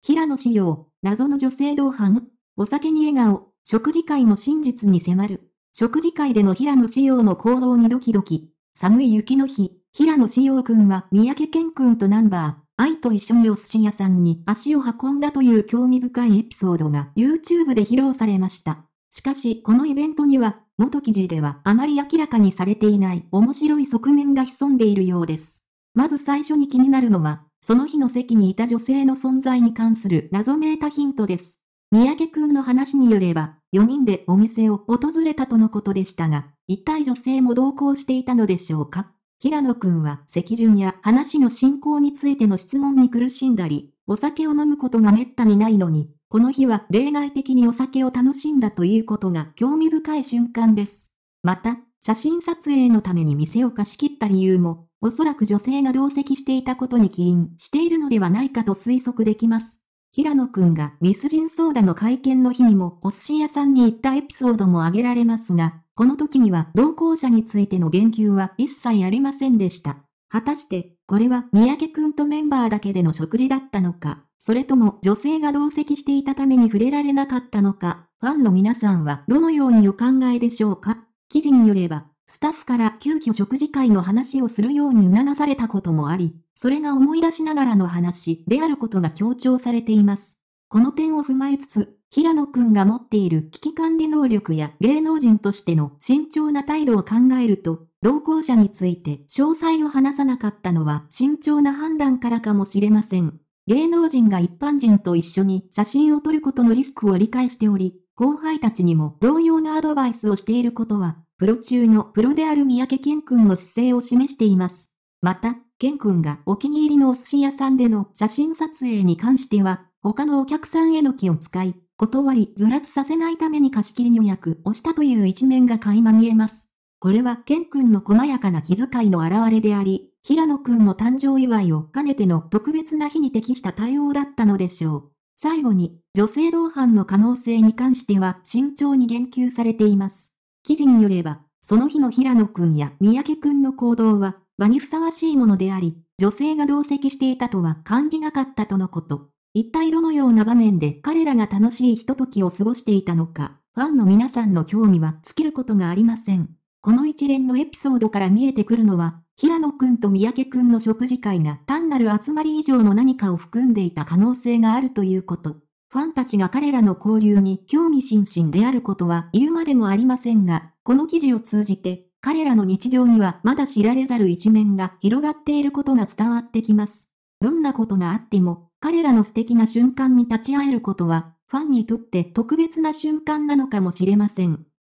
平野紫耀、謎の女性同伴、お酒に笑顔、食事会の真実に迫る。食事会での平野紫耀の行動にドキドキ。寒い雪の日、平野紫耀くんは三宅健くんとナンバー、愛と一緒にお寿司屋さんに足を運んだという興味深いエピソードが YouTube で披露されました。しかし、このイベントには、元記事ではあまり明らかにされていない面白い側面が潜んでいるようです。まず最初に気になるのは、その日の席にいた女性の存在に関する謎めいたヒントです。三宅くんの話によれば、4人でお店を訪れたとのことでしたが、一体女性も同行していたのでしょうか平野くんは席順や話の進行についての質問に苦しんだり、お酒を飲むことが滅多にないのに、この日は例外的にお酒を楽しんだということが興味深い瞬間です。また、写真撮影のために店を貸し切った理由も、おそらく女性が同席していたことに起因しているのではないかと推測できます。平野くんがミスジンソーダの会見の日にもお寿司屋さんに行ったエピソードも挙げられますが、この時には同行者についての言及は一切ありませんでした。果たして、これは三宅くんとメンバーだけでの食事だったのか、それとも女性が同席していたために触れられなかったのか、ファンの皆さんはどのようにお考えでしょうか記事によれば、スタッフから急遽食事会の話をするように促されたこともあり、それが思い出しながらの話であることが強調されています。この点を踏まえつつ、平野くんが持っている危機管理能力や芸能人としての慎重な態度を考えると、同行者について詳細を話さなかったのは慎重な判断からかもしれません。芸能人が一般人と一緒に写真を撮ることのリスクを理解しており、後輩たちにも同様なアドバイスをしていることは、プロ中のプロである三宅健君の姿勢を示しています。また、健君がお気に入りのお寿司屋さんでの写真撮影に関しては、他のお客さんへの気を使い、断りずらつさせないために貸し切り予約をしたという一面が垣間見えます。これは健君の細やかな気遣いの表れであり、平野君の誕生祝いを兼ねての特別な日に適した対応だったのでしょう。最後に、女性同伴の可能性に関しては慎重に言及されています。記事によれば、その日の平野くんや三宅くんの行動は、場にふさわしいものであり、女性が同席していたとは感じなかったとのこと。一体どのような場面で彼らが楽しいひとときを過ごしていたのか、ファンの皆さんの興味は尽きることがありません。この一連のエピソードから見えてくるのは、平野くんと三宅くんの食事会が単なる集まり以上の何かを含んでいた可能性があるということ。ファンたちが彼らの交流に興味津々であることは言うまでもありませんが、この記事を通じて、彼らの日常にはまだ知られざる一面が広がっていることが伝わってきます。どんなことがあっても、彼らの素敵な瞬間に立ち会えることは、ファンにとって特別な瞬間なのかもしれません。